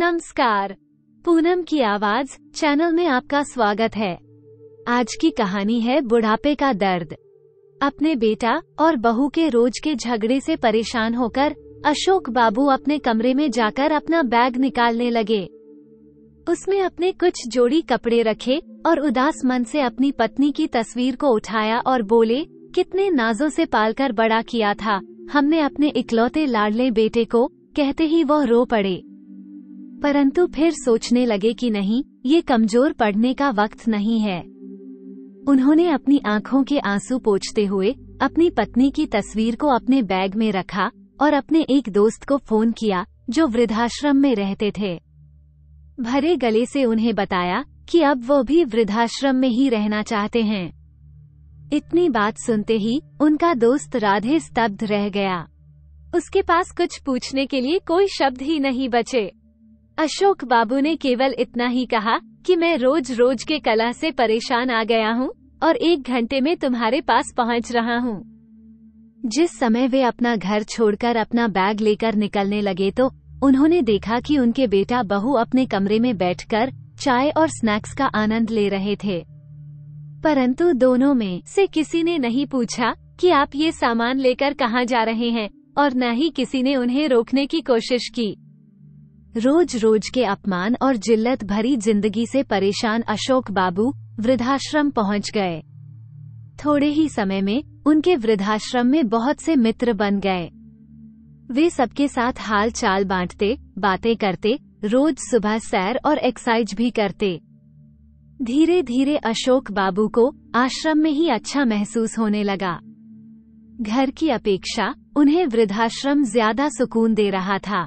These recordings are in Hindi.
नमस्कार पूनम की आवाज चैनल में आपका स्वागत है आज की कहानी है बुढ़ापे का दर्द अपने बेटा और बहू के रोज के झगड़े से परेशान होकर अशोक बाबू अपने कमरे में जाकर अपना बैग निकालने लगे उसमें अपने कुछ जोड़ी कपड़े रखे और उदास मन से अपनी पत्नी की तस्वीर को उठाया और बोले कितने नाजों से पालकर बड़ा किया था हमने अपने इकलौते लाडले बेटे को कहते ही वह रो पड़े परंतु फिर सोचने लगे कि नहीं ये कमजोर पड़ने का वक्त नहीं है उन्होंने अपनी आंखों के आंसू पोछते हुए अपनी पत्नी की तस्वीर को अपने बैग में रखा और अपने एक दोस्त को फोन किया जो वृद्धाश्रम में रहते थे भरे गले से उन्हें बताया कि अब वो भी वृद्धाश्रम में ही रहना चाहते हैं इतनी बात सुनते ही उनका दोस्त राधे स्तब्ध रह गया उसके पास कुछ पूछने के लिए कोई शब्द ही नहीं बचे अशोक बाबू ने केवल इतना ही कहा कि मैं रोज रोज के कला से परेशान आ गया हूँ और एक घंटे में तुम्हारे पास पहुँच रहा हूँ जिस समय वे अपना घर छोड़कर अपना बैग लेकर निकलने लगे तो उन्होंने देखा कि उनके बेटा बहू अपने कमरे में बैठकर चाय और स्नैक्स का आनंद ले रहे थे परंतु दोनों में से किसी ने नहीं पूछा कि आप ये सामान लेकर कहाँ जा रहे हैं और न ही किसी ने उन्हें रोकने की कोशिश की रोज रोज के अपमान और जिल्लत भरी जिंदगी से परेशान अशोक बाबू वृद्धाश्रम पहुंच गए थोड़े ही समय में उनके वृद्धाश्रम में बहुत से मित्र बन गए वे सबके साथ हाल चाल बांटते बातें करते रोज सुबह सैर और एक्सरसाइज भी करते धीरे धीरे अशोक बाबू को आश्रम में ही अच्छा महसूस होने लगा घर की अपेक्षा उन्हें वृद्धाश्रम ज्यादा सुकून दे रहा था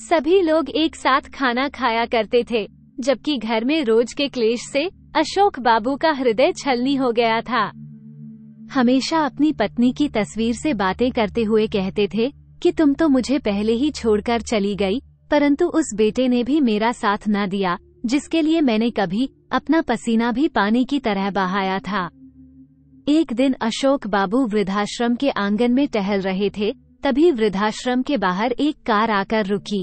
सभी लोग एक साथ खाना खाया करते थे जबकि घर में रोज के क्लेश से अशोक बाबू का हृदय छलनी हो गया था हमेशा अपनी पत्नी की तस्वीर से बातें करते हुए कहते थे कि तुम तो मुझे पहले ही छोड़कर चली गई, परंतु उस बेटे ने भी मेरा साथ न दिया जिसके लिए मैंने कभी अपना पसीना भी पानी की तरह बहाया था एक दिन अशोक बाबू वृद्धाश्रम के आंगन में टहल रहे थे तभी वृद्धाश्रम के बाहर एक कार आकर रुकी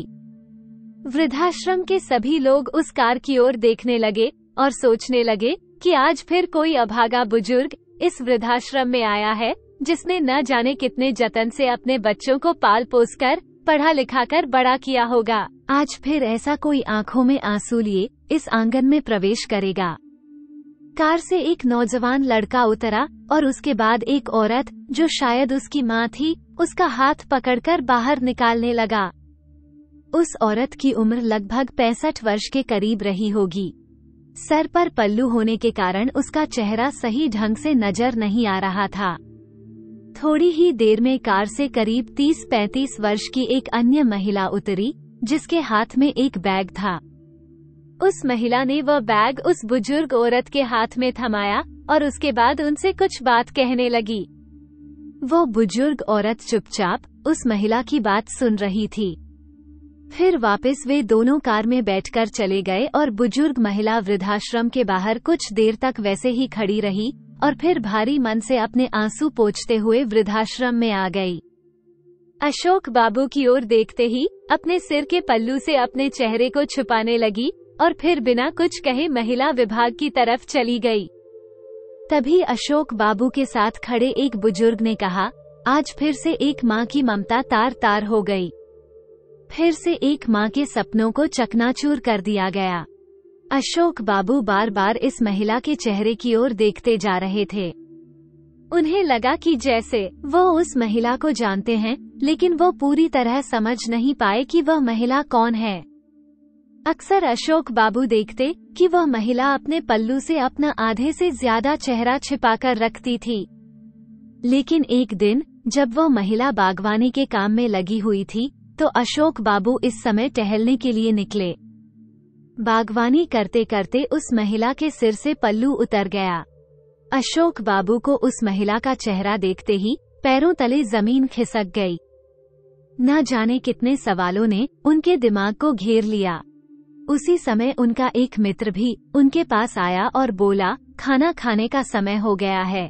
वृद्धाश्रम के सभी लोग उस कार की ओर देखने लगे और सोचने लगे कि आज फिर कोई अभागा बुजुर्ग इस वृद्धाश्रम में आया है जिसने न जाने कितने जतन से अपने बच्चों को पाल पोस कर पढ़ा लिखा कर बड़ा किया होगा आज फिर ऐसा कोई आँखों में आंसू लिए इस आंगन में प्रवेश करेगा कार से एक नौजवान लड़का उतरा और उसके बाद एक औरत जो शायद उसकी माँ थी उसका हाथ पकड़कर बाहर निकालने लगा उस औरत की उम्र लगभग पैंसठ वर्ष के करीब रही होगी सर पर पल्लू होने के कारण उसका चेहरा सही ढंग से नजर नहीं आ रहा था थोड़ी ही देर में कार से करीब 30-35 वर्ष की एक अन्य महिला उतरी जिसके हाथ में एक बैग था उस महिला ने वह बैग उस बुजुर्ग औरत के हाथ में थमाया और उसके बाद उनसे कुछ बात कहने लगी वो बुजुर्ग औरत चुपचाप उस महिला की बात सुन रही थी फिर वापस वे दोनों कार में बैठकर चले गए और बुजुर्ग महिला वृद्धाश्रम के बाहर कुछ देर तक वैसे ही खड़ी रही और फिर भारी मन से अपने आंसू पोछते हुए वृद्धाश्रम में आ गई अशोक बाबू की ओर देखते ही अपने सिर के पल्लू से अपने चेहरे को छुपाने लगी और फिर बिना कुछ कहे महिला विभाग की तरफ चली गई। तभी अशोक बाबू के साथ खड़े एक बुजुर्ग ने कहा आज फिर से एक माँ की ममता तार तार हो गई। फिर से एक माँ के सपनों को चकनाचूर कर दिया गया अशोक बाबू बार बार इस महिला के चेहरे की ओर देखते जा रहे थे उन्हें लगा कि जैसे वो उस महिला को जानते हैं लेकिन वो पूरी तरह समझ नहीं पाए कि वह महिला कौन है अक्सर अशोक बाबू देखते कि वह महिला अपने पल्लू से अपना आधे से ज्यादा चेहरा छिपाकर रखती थी लेकिन एक दिन जब वह महिला बागवानी के काम में लगी हुई थी तो अशोक बाबू इस समय टहलने के लिए निकले बागवानी करते करते उस महिला के सिर से पल्लू उतर गया अशोक बाबू को उस महिला का चेहरा देखते ही पैरों तले जमीन खिसक गई। न जाने कितने सवालों ने उनके दिमाग को घेर लिया उसी समय उनका एक मित्र भी उनके पास आया और बोला खाना खाने का समय हो गया है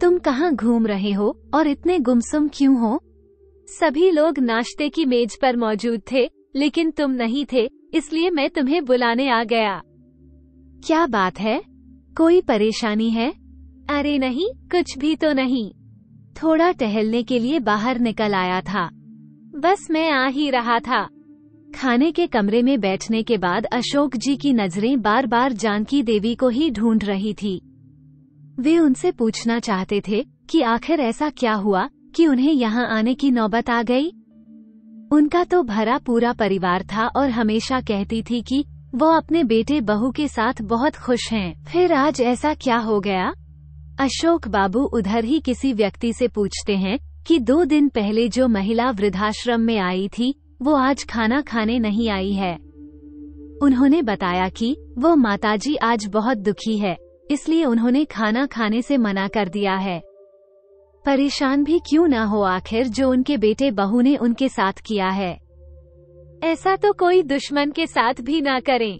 तुम कहाँ घूम रहे हो और इतने गुमसुम क्यों हो सभी लोग नाश्ते की मेज पर मौजूद थे लेकिन तुम नहीं थे इसलिए मैं तुम्हें बुलाने आ गया क्या बात है कोई परेशानी है अरे नहीं कुछ भी तो नहीं थोड़ा टहलने के लिए बाहर निकल आया था बस मैं आ ही रहा था खाने के कमरे में बैठने के बाद अशोक जी की नजरें बार बार जानकी देवी को ही ढूंढ रही थी वे उनसे पूछना चाहते थे कि आखिर ऐसा क्या हुआ कि उन्हें यहाँ आने की नौबत आ गई उनका तो भरा पूरा परिवार था और हमेशा कहती थी कि वो अपने बेटे बहू के साथ बहुत खुश हैं। फिर आज ऐसा क्या हो गया अशोक बाबू उधर ही किसी व्यक्ति से पूछते हैं कि दो दिन पहले जो महिला वृद्धाश्रम में आई थी वो आज खाना खाने नहीं आई है उन्होंने बताया कि वो माताजी आज बहुत दुखी है इसलिए उन्होंने खाना खाने से मना कर दिया है परेशान भी क्यों ना हो आखिर जो उनके बेटे बहू ने उनके साथ किया है ऐसा तो कोई दुश्मन के साथ भी ना करें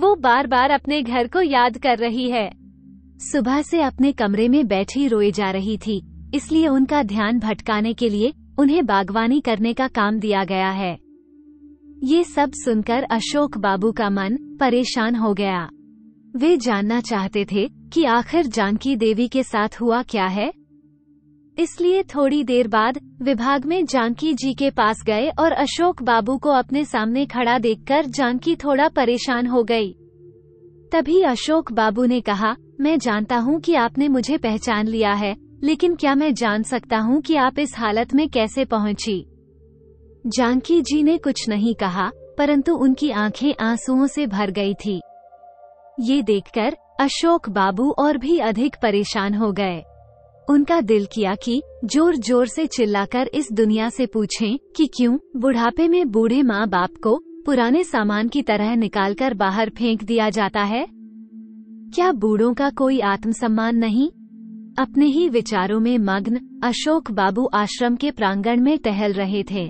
वो बार बार अपने घर को याद कर रही है सुबह से अपने कमरे में बैठी रोए जा रही थी इसलिए उनका ध्यान भटकाने के लिए उन्हें बागवानी करने का काम दिया गया है ये सब सुनकर अशोक बाबू का मन परेशान हो गया वे जानना चाहते थे कि आखिर जानकी देवी के साथ हुआ क्या है इसलिए थोड़ी देर बाद विभाग में जानकी जी के पास गए और अशोक बाबू को अपने सामने खड़ा देखकर जानकी थोड़ा परेशान हो गई। तभी अशोक बाबू ने कहा मैं जानता हूँ कि आपने मुझे पहचान लिया है लेकिन क्या मैं जान सकता हूँ कि आप इस हालत में कैसे पहुँची जानकी जी ने कुछ नहीं कहा परंतु उनकी आंखें आंसुओं से भर गई थी ये देखकर अशोक बाबू और भी अधिक परेशान हो गए उनका दिल किया कि जोर जोर से चिल्लाकर इस दुनिया से पूछें कि क्यों बुढ़ापे में बूढ़े माँ बाप को पुराने सामान की तरह निकालकर बाहर फेंक दिया जाता है क्या बूढ़ों का कोई आत्मसम्मान नहीं अपने ही विचारों में मग्न अशोक बाबू आश्रम के प्रांगण में टहल रहे थे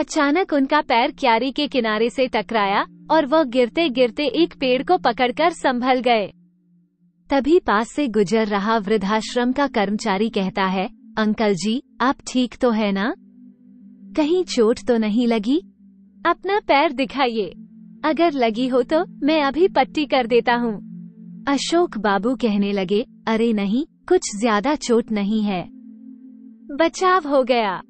अचानक उनका पैर क्यारी के किनारे से टकराया और वह गिरते गिरते एक पेड़ को पकड़कर संभल गए तभी पास से गुजर रहा वृद्धाश्रम का कर्मचारी कहता है अंकल जी आप ठीक तो है ना? कहीं चोट तो नहीं लगी अपना पैर दिखाइए अगर लगी हो तो मैं अभी पट्टी कर देता हूँ अशोक बाबू कहने लगे अरे नहीं कुछ ज्यादा चोट नहीं है बचाव हो गया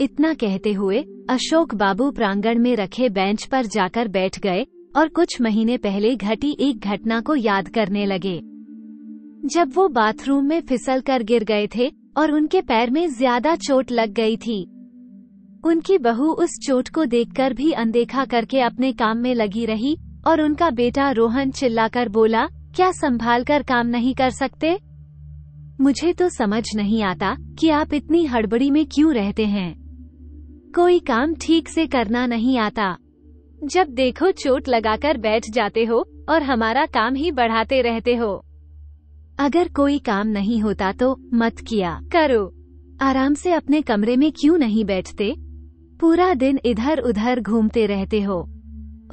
इतना कहते हुए अशोक बाबू प्रांगण में रखे बेंच पर जाकर बैठ गए और कुछ महीने पहले घटी एक घटना को याद करने लगे जब वो बाथरूम में फिसल कर गिर गए थे और उनके पैर में ज्यादा चोट लग गई थी उनकी बहू उस चोट को देखकर भी अनदेखा करके अपने काम में लगी रही और उनका बेटा रोहन चिल्लाकर बोला क्या संभाल कर काम नहीं कर सकते मुझे तो समझ नहीं आता कि आप इतनी हड़बड़ी में क्यों रहते हैं कोई काम ठीक से करना नहीं आता जब देखो चोट लगाकर बैठ जाते हो और हमारा काम ही बढ़ाते रहते हो अगर कोई काम नहीं होता तो मत किया करो आराम से अपने कमरे में क्यों नहीं बैठते पूरा दिन इधर उधर घूमते रहते हो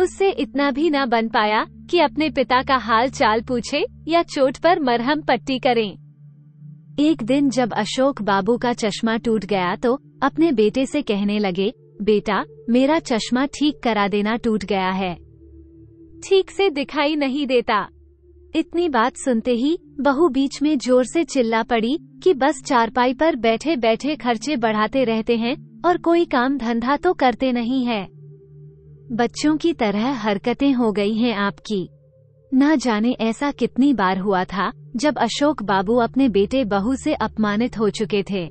उससे इतना भी ना बन पाया कि अपने पिता का हाल चाल पूछे या चोट पर मरहम पट्टी करें एक दिन जब अशोक बाबू का चश्मा टूट गया तो अपने बेटे से कहने लगे बेटा मेरा चश्मा ठीक करा देना टूट गया है ठीक से दिखाई नहीं देता इतनी बात सुनते ही बहू बीच में जोर से चिल्ला पड़ी कि बस चारपाई पर बैठे बैठे खर्चे बढ़ाते रहते हैं और कोई काम धंधा तो करते नहीं है बच्चों की तरह हरकतें हो गई हैं आपकी न जाने ऐसा कितनी बार हुआ था जब अशोक बाबू अपने बेटे बहू से अपमानित हो चुके थे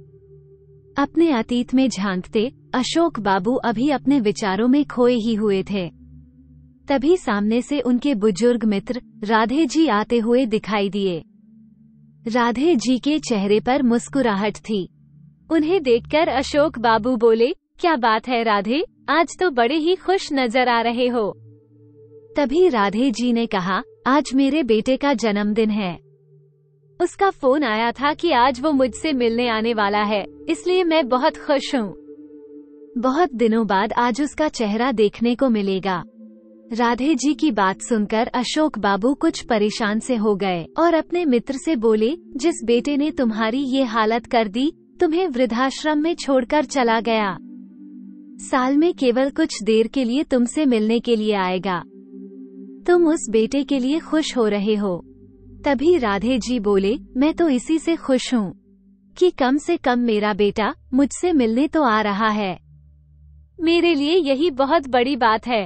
अपने अतीत में झांकते अशोक बाबू अभी अपने विचारों में खोए ही हुए थे तभी सामने से उनके बुजुर्ग मित्र राधे जी आते हुए दिखाई दिए राधे जी के चेहरे पर मुस्कुराहट थी उन्हें देखकर अशोक बाबू बोले क्या बात है राधे आज तो बड़े ही खुश नजर आ रहे हो तभी राधे जी ने कहा आज मेरे बेटे का जन्मदिन है उसका फोन आया था कि आज वो मुझसे मिलने आने वाला है इसलिए मैं बहुत खुश हूँ बहुत दिनों बाद आज उसका चेहरा देखने को मिलेगा राधे जी की बात सुनकर अशोक बाबू कुछ परेशान से हो गए और अपने मित्र से बोले जिस बेटे ने तुम्हारी ये हालत कर दी तुम्हें वृद्धाश्रम में छोड़कर चला गया साल में केवल कुछ देर के लिए तुमसे मिलने के लिए आएगा तुम उस बेटे के लिए खुश हो रहे हो तभी राधे जी बोले मैं तो इसी से खुश हूँ कि कम से कम मेरा बेटा मुझसे मिलने तो आ रहा है मेरे लिए यही बहुत बड़ी बात है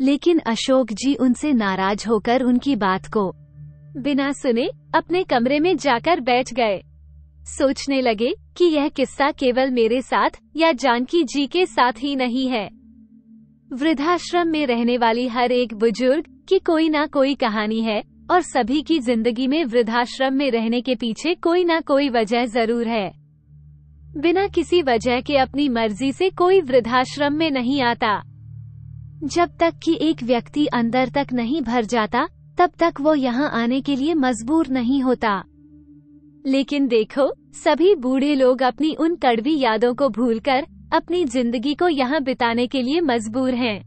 लेकिन अशोक जी उनसे नाराज होकर उनकी बात को बिना सुने अपने कमरे में जाकर बैठ गए सोचने लगे कि यह किस्सा केवल मेरे साथ या जानकी जी के साथ ही नहीं है वृद्धाश्रम में रहने वाली हर एक बुजुर्ग की कोई ना कोई कहानी है और सभी की जिंदगी में वृद्धाश्रम में रहने के पीछे कोई ना कोई वजह जरूर है बिना किसी वजह के अपनी मर्जी से कोई वृद्धाश्रम में नहीं आता जब तक कि एक व्यक्ति अंदर तक नहीं भर जाता तब तक वो यहाँ आने के लिए मजबूर नहीं होता लेकिन देखो सभी बूढ़े लोग अपनी उन कड़वी यादों को भूलकर अपनी जिंदगी को यहाँ बिताने के लिए मजबूर हैं।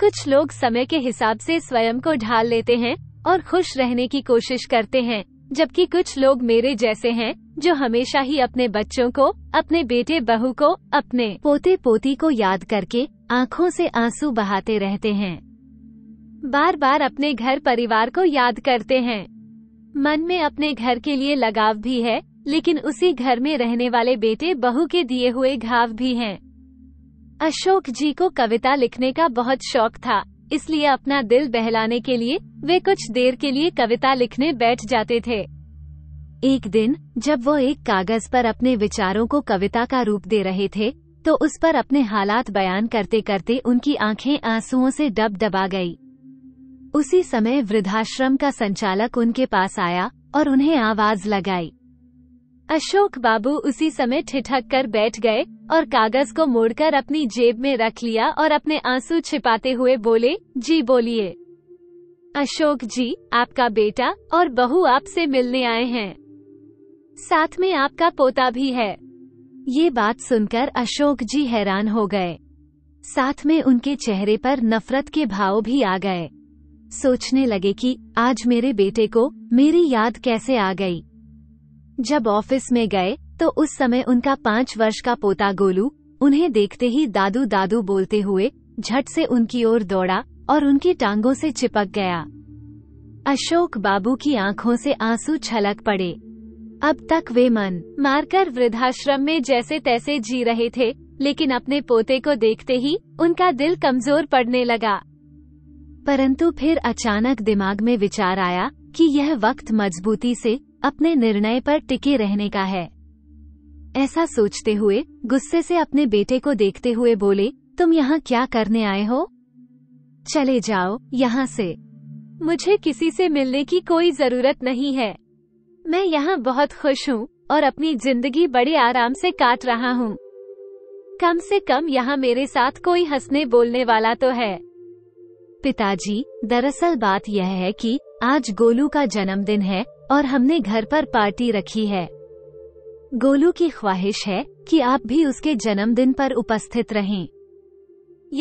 कुछ लोग समय के हिसाब से स्वयं को ढाल लेते हैं और खुश रहने की कोशिश करते हैं जबकि कुछ लोग मेरे जैसे हैं जो हमेशा ही अपने बच्चों को अपने बेटे बहू को अपने पोते पोती को याद करके आँखों से आंसू बहाते रहते हैं बार बार अपने घर परिवार को याद करते हैं मन में अपने घर के लिए लगाव भी है लेकिन उसी घर में रहने वाले बेटे बहू के दिए हुए घाव भी हैं। अशोक जी को कविता लिखने का बहुत शौक था इसलिए अपना दिल बहलाने के लिए वे कुछ देर के लिए कविता लिखने बैठ जाते थे एक दिन जब वो एक कागज पर अपने विचारों को कविता का रूप दे रहे थे तो उस पर अपने हालात बयान करते करते उनकी आंखें आंसुओं से डब डबा गई उसी समय वृद्धाश्रम का संचालक उनके पास आया और उन्हें आवाज लगाई अशोक बाबू उसी समय ठिठक कर बैठ गए और कागज को मोड़कर अपनी जेब में रख लिया और अपने आंसू छिपाते हुए बोले जी बोलिए अशोक जी आपका बेटा और बहू आपसे मिलने आए हैं साथ में आपका पोता भी है ये बात सुनकर अशोक जी हैरान हो गए साथ में उनके चेहरे पर नफरत के भाव भी आ गए सोचने लगे कि आज मेरे बेटे को मेरी याद कैसे आ गई जब ऑफिस में गए तो उस समय उनका पाँच वर्ष का पोता गोलू उन्हें देखते ही दादू दादू बोलते हुए झट से उनकी ओर दौड़ा और उनकी टांगों से चिपक गया अशोक बाबू की आंखों से आंसू छलक पड़े अब तक वे मन मारकर वृद्धाश्रम में जैसे तैसे जी रहे थे लेकिन अपने पोते को देखते ही उनका दिल कमजोर पड़ने लगा परंतु फिर अचानक दिमाग में विचार आया कि यह वक्त मजबूती से अपने निर्णय पर टिके रहने का है ऐसा सोचते हुए गुस्से से अपने बेटे को देखते हुए बोले तुम यहाँ क्या करने आए हो चले जाओ यहाँ से। मुझे किसी से मिलने की कोई जरूरत नहीं है मैं यहाँ बहुत खुश हूँ और अपनी जिंदगी बड़े आराम से काट रहा हूँ कम से कम यहाँ मेरे साथ कोई हंसने बोलने वाला तो है पिताजी दरअसल बात यह है कि आज गोलू का जन्मदिन है और हमने घर पर पार्टी रखी है गोलू की ख्वाहिश है कि आप भी उसके जन्मदिन पर उपस्थित रहें।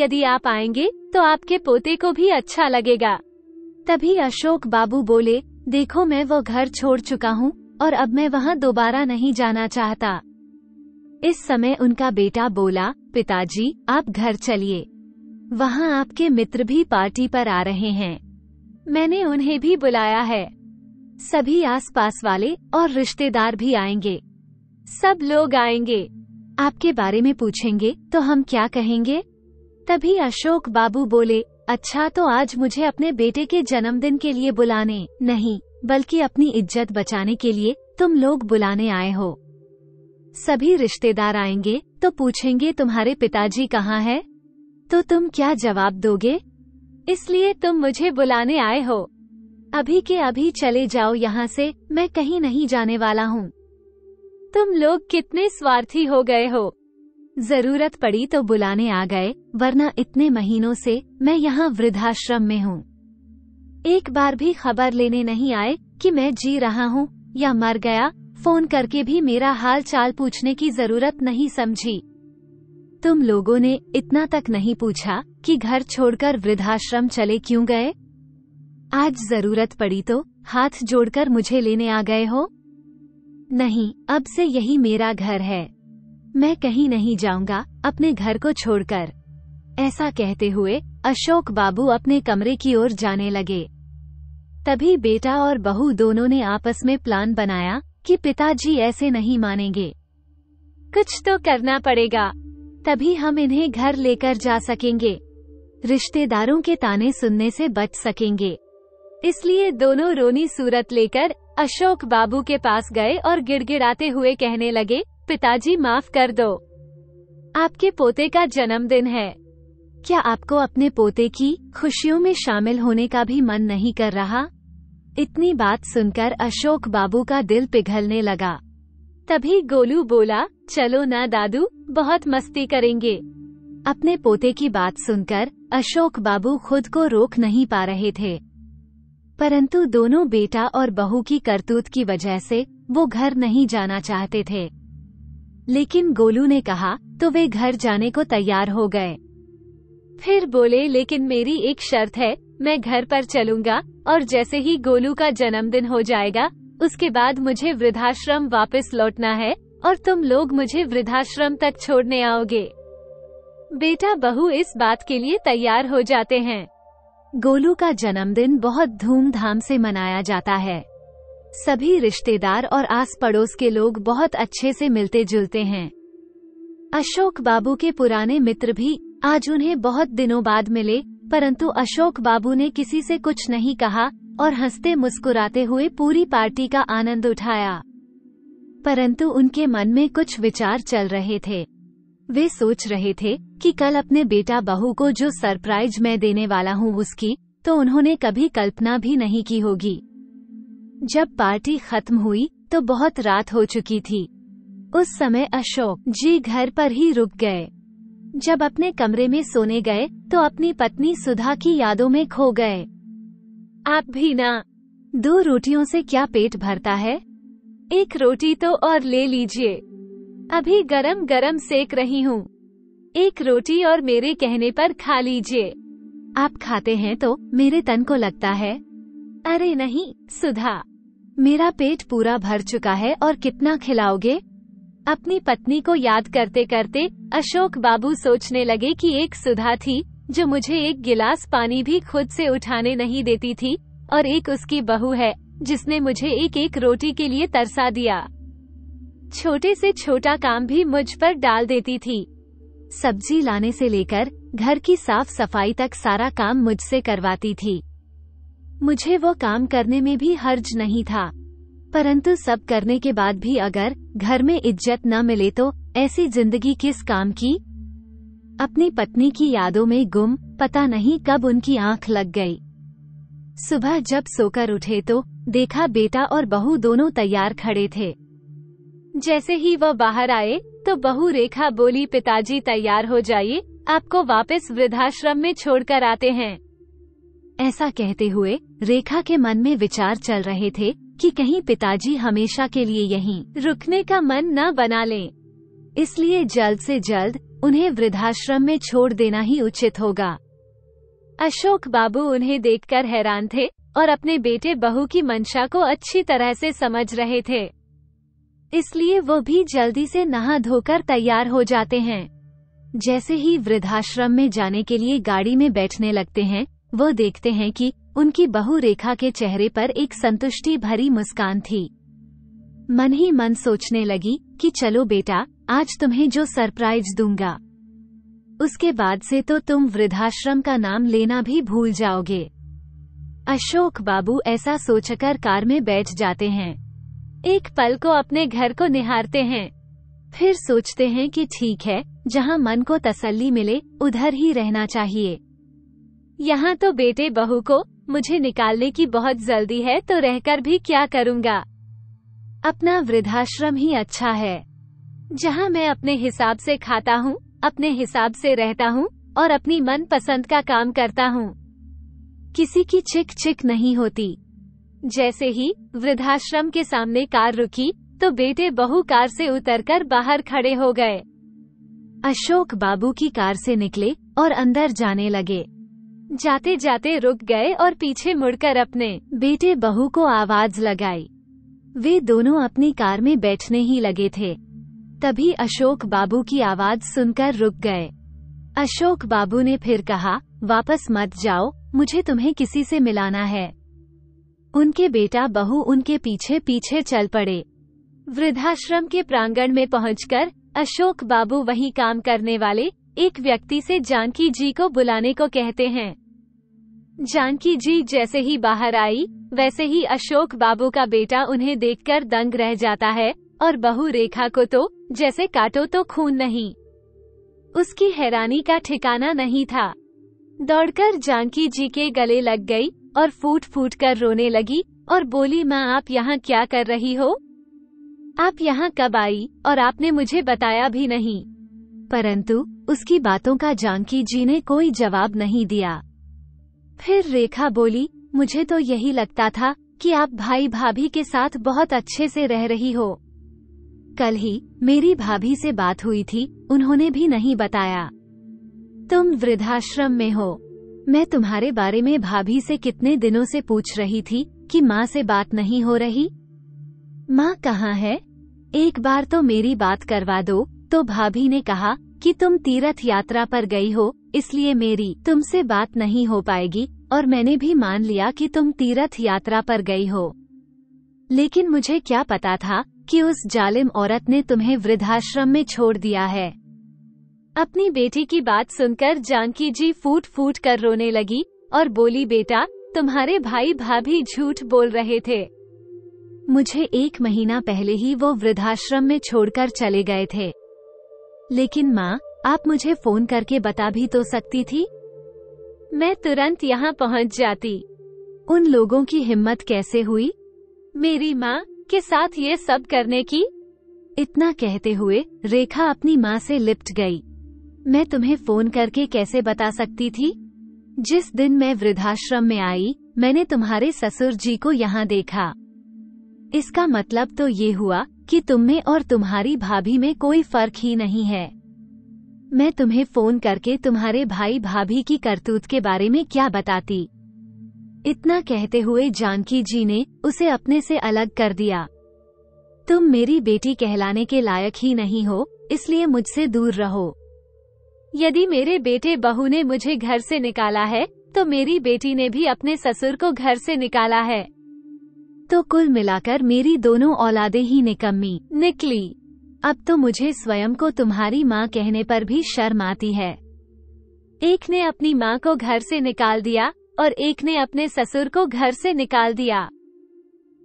यदि आप आएंगे तो आपके पोते को भी अच्छा लगेगा तभी अशोक बाबू बोले देखो मैं वो घर छोड़ चुका हूँ और अब मैं वहाँ दोबारा नहीं जाना चाहता इस समय उनका बेटा बोला पिताजी आप घर चलिए वहाँ आपके मित्र भी पार्टी पर आ रहे हैं मैंने उन्हें भी बुलाया है सभी आसपास वाले और रिश्तेदार भी आएंगे सब लोग आएंगे आपके बारे में पूछेंगे तो हम क्या कहेंगे तभी अशोक बाबू बोले अच्छा तो आज मुझे अपने बेटे के जन्मदिन के लिए बुलाने नहीं बल्कि अपनी इज्जत बचाने के लिए तुम लोग बुलाने आए हो सभी रिश्तेदार आएंगे तो पूछेंगे तुम्हारे पिताजी कहाँ हैं तो तुम क्या जवाब दोगे इसलिए तुम मुझे बुलाने आए हो अभी के अभी चले जाओ यहाँ से, मैं कहीं नहीं जाने वाला हूँ तुम लोग कितने स्वार्थी हो गए हो जरूरत पड़ी तो बुलाने आ गए वरना इतने महीनों से मैं यहाँ वृद्धाश्रम में हूँ एक बार भी खबर लेने नहीं आए कि मैं जी रहा हूँ या मर गया फोन करके भी मेरा हाल चाल पूछने की जरूरत नहीं समझी तुम लोगों ने इतना तक नहीं पूछा कि घर छोड़कर वृद्धाश्रम चले क्यों गए आज जरूरत पड़ी तो हाथ जोड़कर मुझे लेने आ गए हो नहीं अब से यही मेरा घर है मैं कहीं नहीं जाऊंगा अपने घर को छोड़कर ऐसा कहते हुए अशोक बाबू अपने कमरे की ओर जाने लगे तभी बेटा और बहू दोनों ने आपस में प्लान बनाया कि पिताजी ऐसे नहीं मानेंगे कुछ तो करना पड़ेगा तभी हम इन्हें घर लेकर जा सकेंगे रिश्तेदारों के ताने सुनने से बच सकेंगे इसलिए दोनों रोनी सूरत लेकर अशोक बाबू के पास गए और गिड़गिड़ाते हुए कहने लगे पिताजी माफ कर दो आपके पोते का जन्मदिन है क्या आपको अपने पोते की खुशियों में शामिल होने का भी मन नहीं कर रहा इतनी बात सुनकर अशोक बाबू का दिल पिघलने लगा तभी गोलू बोला चलो ना दादू बहुत मस्ती करेंगे अपने पोते की बात सुनकर अशोक बाबू खुद को रोक नहीं पा रहे थे परंतु दोनों बेटा और बहू की करतूत की वजह से वो घर नहीं जाना चाहते थे लेकिन गोलू ने कहा तो वे घर जाने को तैयार हो गए फिर बोले लेकिन मेरी एक शर्त है मैं घर पर चलूंगा और जैसे ही गोलू का जन्मदिन हो जाएगा उसके बाद मुझे वृद्धाश्रम वापस लौटना है और तुम लोग मुझे वृद्धाश्रम तक छोड़ने आओगे बेटा बहू इस बात के लिए तैयार हो जाते हैं गोलू का जन्मदिन बहुत धूमधाम से मनाया जाता है सभी रिश्तेदार और आस पड़ोस के लोग बहुत अच्छे से मिलते जुलते हैं अशोक बाबू के पुराने मित्र भी आज उन्हें बहुत दिनों बाद मिले परंतु अशोक बाबू ने किसी से कुछ नहीं कहा और हंसते मुस्कुराते हुए पूरी पार्टी का आनंद उठाया परंतु उनके मन में कुछ विचार चल रहे थे वे सोच रहे थे कि कल अपने बेटा बहू को जो सरप्राइज मैं देने वाला हूँ उसकी तो उन्होंने कभी कल्पना भी नहीं की होगी जब पार्टी खत्म हुई तो बहुत रात हो चुकी थी उस समय अशोक जी घर पर ही रुक गए जब अपने कमरे में सोने गए तो अपनी पत्नी सुधा की यादों में खो गए आप भी ना दो रोटियों से क्या पेट भरता है एक रोटी तो और ले लीजिए अभी गरम गरम सेक रही हूँ एक रोटी और मेरे कहने पर खा लीजिए आप खाते हैं तो मेरे तन को लगता है अरे नहीं सुधा मेरा पेट पूरा भर चुका है और कितना खिलाओगे अपनी पत्नी को याद करते करते अशोक बाबू सोचने लगे कि एक सुधा थी जो मुझे एक गिलास पानी भी खुद से उठाने नहीं देती थी और एक उसकी बहू है जिसने मुझे एक एक रोटी के लिए तरसा दिया छोटे से छोटा काम भी मुझ पर डाल देती थी सब्जी लाने से लेकर घर की साफ सफाई तक सारा काम मुझसे करवाती थी मुझे वो काम करने में भी हर्ज नहीं था परंतु सब करने के बाद भी अगर घर में इज्जत न मिले तो ऐसी जिंदगी किस काम की अपनी पत्नी की यादों में गुम पता नहीं कब उनकी आंख लग गई। सुबह जब सोकर उठे तो देखा बेटा और बहू दोनों तैयार खड़े थे जैसे ही वह बाहर आए तो बहू रेखा बोली पिताजी तैयार हो जाइए आपको वापस वृद्धाश्रम में छोड़कर आते हैं ऐसा कहते हुए रेखा के मन में विचार चल रहे थे कि कहीं पिताजी हमेशा के लिए यहीं रुकने का मन न बना लें। इसलिए जल्द से जल्द उन्हें वृद्धाश्रम में छोड़ देना ही उचित होगा अशोक बाबू उन्हें देखकर हैरान थे और अपने बेटे बहू की मंशा को अच्छी तरह से समझ रहे थे इसलिए वो भी जल्दी से नहा धोकर तैयार हो जाते हैं जैसे ही वृद्धाश्रम में जाने के लिए गाड़ी में बैठने लगते हैं वो देखते हैं कि उनकी बहू रेखा के चेहरे पर एक संतुष्टि भरी मुस्कान थी मन ही मन सोचने लगी कि चलो बेटा आज तुम्हें जो सरप्राइज दूंगा उसके बाद से तो तुम वृद्धाश्रम का नाम लेना भी भूल जाओगे अशोक बाबू ऐसा सोचकर कार में बैठ जाते हैं एक पल को अपने घर को निहारते हैं फिर सोचते हैं कि ठीक है जहां मन को तसल्ली मिले उधर ही रहना चाहिए यहाँ तो बेटे बहू को मुझे निकालने की बहुत जल्दी है तो रहकर भी क्या करूँगा अपना वृद्धाश्रम ही अच्छा है जहाँ मैं अपने हिसाब से खाता हूँ अपने हिसाब से रहता हूँ और अपनी मन पसंद का काम करता हूँ किसी की छिक छिक नहीं होती जैसे ही वृद्धाश्रम के सामने कार रुकी तो बेटे बहू कार से उतरकर बाहर खड़े हो गए अशोक बाबू की कार से निकले और अंदर जाने लगे जाते जाते रुक गए और पीछे मुड़कर अपने बेटे बहू को आवाज लगाई वे दोनों अपनी कार में बैठने ही लगे थे तभी अशोक बाबू की आवाज सुनकर रुक गए अशोक बाबू ने फिर कहा वापस मत जाओ मुझे तुम्हें किसी से मिलाना है उनके बेटा बहू उनके पीछे पीछे चल पड़े वृद्धाश्रम के प्रांगण में पहुंचकर अशोक बाबू वही काम करने वाले एक व्यक्ति से जानकी जी को बुलाने को कहते हैं जानकी जी जैसे ही बाहर आई वैसे ही अशोक बाबू का बेटा उन्हें देखकर दंग रह जाता है और बहू रेखा को तो जैसे काटो तो खून नहीं उसकी हैरानी का ठिकाना नहीं था दौड़कर जानकी जी के गले लग गई और फूट फूट कर रोने लगी और बोली माँ आप यहाँ क्या कर रही हो आप यहाँ कब आई और आपने मुझे बताया भी नहीं परंतु उसकी बातों का जानकी जी ने कोई जवाब नहीं दिया फिर रेखा बोली मुझे तो यही लगता था कि आप भाई भाभी के साथ बहुत अच्छे से रह रही हो कल ही मेरी भाभी से बात हुई थी उन्होंने भी नहीं बताया तुम वृद्धाश्रम में हो मैं तुम्हारे बारे में भाभी से कितने दिनों से पूछ रही थी कि माँ से बात नहीं हो रही माँ कहाँ है एक बार तो मेरी बात करवा दो तो भाभी ने कहा कि तुम तीर्थ यात्रा पर गई हो इसलिए मेरी तुमसे बात नहीं हो पाएगी और मैंने भी मान लिया कि तुम तीर्थ यात्रा पर गई हो लेकिन मुझे क्या पता था कि उस जालिम औरत ने तुम्हें वृद्धाश्रम में छोड़ दिया है अपनी बेटी की बात सुनकर जानकी जी फूट फूट कर रोने लगी और बोली बेटा तुम्हारे भाई भाभी झूठ बोल रहे थे मुझे एक महीना पहले ही वो वृद्धाश्रम में छोड़कर चले गए थे लेकिन माँ आप मुझे फोन करके बता भी तो सकती थी मैं तुरंत यहाँ पहुँच जाती उन लोगों की हिम्मत कैसे हुई मेरी माँ के साथ ये सब करने की इतना कहते हुए रेखा अपनी माँ से लिपट गई मैं तुम्हें फोन करके कैसे बता सकती थी जिस दिन मैं वृद्धाश्रम में आई मैंने तुम्हारे ससुर जी को यहाँ देखा इसका मतलब तो ये हुआ कि तुम में और तुम्हारी भाभी में कोई फर्क ही नहीं है मैं तुम्हें फोन करके तुम्हारे भाई भाभी की करतूत के बारे में क्या बताती इतना कहते हुए जानकी जी ने उसे अपने से अलग कर दिया तुम मेरी बेटी कहलाने के लायक ही नहीं हो इसलिए मुझसे दूर रहो यदि मेरे बेटे बहू ने मुझे घर से निकाला है तो मेरी बेटी ने भी अपने ससुर को घर से निकाला है तो कुल मिलाकर मेरी दोनों औलादे ही निकम्मी निकली अब तो मुझे स्वयं को तुम्हारी माँ कहने पर भी शर्म आती है एक ने अपनी माँ को घर से निकाल दिया और एक ने अपने ससुर को घर से निकाल दिया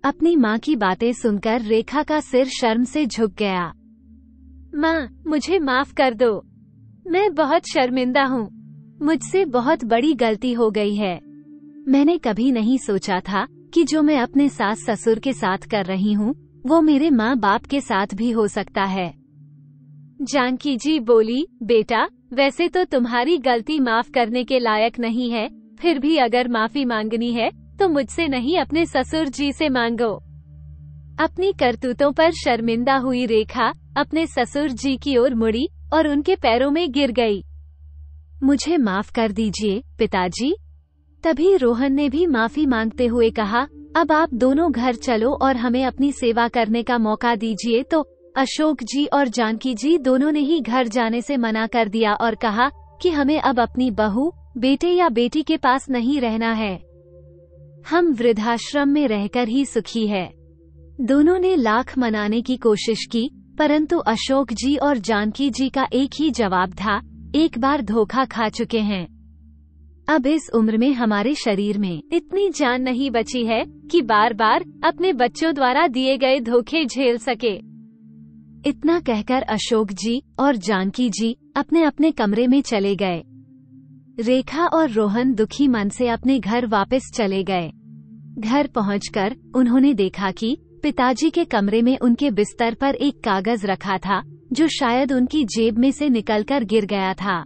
अपनी माँ की बातें सुनकर रेखा का सिर शर्म से झुक गया माँ मुझे माफ कर दो मैं बहुत शर्मिंदा हूँ मुझसे बहुत बड़ी गलती हो गई है मैंने कभी नहीं सोचा था कि जो मैं अपने सास ससुर के साथ कर रही हूँ वो मेरे माँ बाप के साथ भी हो सकता है जानकी जी बोली बेटा वैसे तो तुम्हारी गलती माफ करने के लायक नहीं है फिर भी अगर माफी मांगनी है तो मुझसे नहीं अपने ससुर जी से मांगो अपनी करतूतों पर शर्मिंदा हुई रेखा अपने ससुर जी की ओर मुड़ी और उनके पैरों में गिर गई मुझे माफ कर दीजिए पिताजी तभी रोहन ने भी माफी मांगते हुए कहा अब आप दोनों घर चलो और हमें अपनी सेवा करने का मौका दीजिए तो अशोक जी और जानकी जी दोनों ने ही घर जाने से मना कर दिया और कहा कि हमें अब अपनी बहू बेटे या बेटी के पास नहीं रहना है हम वृद्धाश्रम में रहकर ही सुखी है दोनों ने लाख मनाने की कोशिश की परंतु अशोक जी और जानकी जी का एक ही जवाब था एक बार धोखा खा चुके हैं अब इस उम्र में हमारे शरीर में इतनी जान नहीं बची है कि बार बार अपने बच्चों द्वारा दिए गए धोखे झेल सके इतना कहकर अशोक जी और जानकी जी अपने अपने कमरे में चले गए रेखा और रोहन दुखी मन से अपने घर वापस चले गए घर पहुंचकर उन्होंने देखा कि पिताजी के कमरे में उनके बिस्तर पर एक कागज रखा था जो शायद उनकी जेब में से निकलकर गिर गया था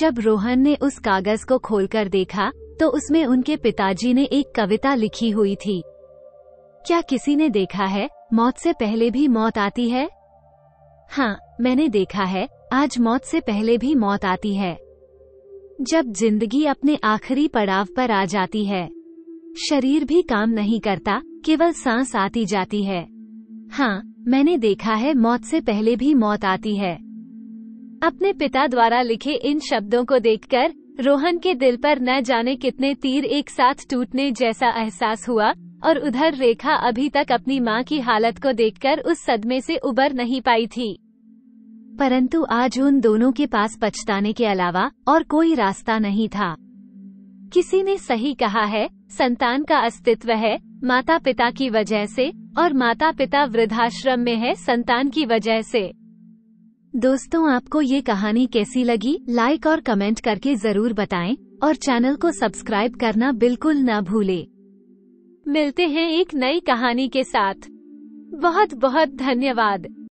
जब रोहन ने उस कागज को खोलकर देखा तो उसमें उनके पिताजी ने एक कविता लिखी हुई थी क्या किसी ने देखा है मौत से पहले भी मौत आती है हाँ मैंने देखा है आज मौत से पहले भी मौत आती है जब जिंदगी अपने आखिरी पड़ाव पर आ जाती है शरीर भी काम नहीं करता केवल सांस आती जाती है हाँ मैंने देखा है मौत से पहले भी मौत आती है अपने पिता द्वारा लिखे इन शब्दों को देखकर रोहन के दिल पर न जाने कितने तीर एक साथ टूटने जैसा एहसास हुआ और उधर रेखा अभी तक अपनी माँ की हालत को देखकर उस सदमे से उबर नहीं पाई थी परंतु आज उन दोनों के पास पछताने के अलावा और कोई रास्ता नहीं था किसी ने सही कहा है संतान का अस्तित्व है माता पिता की वजह से और माता पिता वृद्धाश्रम में है संतान की वजह से दोस्तों आपको ये कहानी कैसी लगी लाइक और कमेंट करके जरूर बताएं और चैनल को सब्सक्राइब करना बिल्कुल न भूले मिलते हैं एक नई कहानी के साथ बहुत बहुत धन्यवाद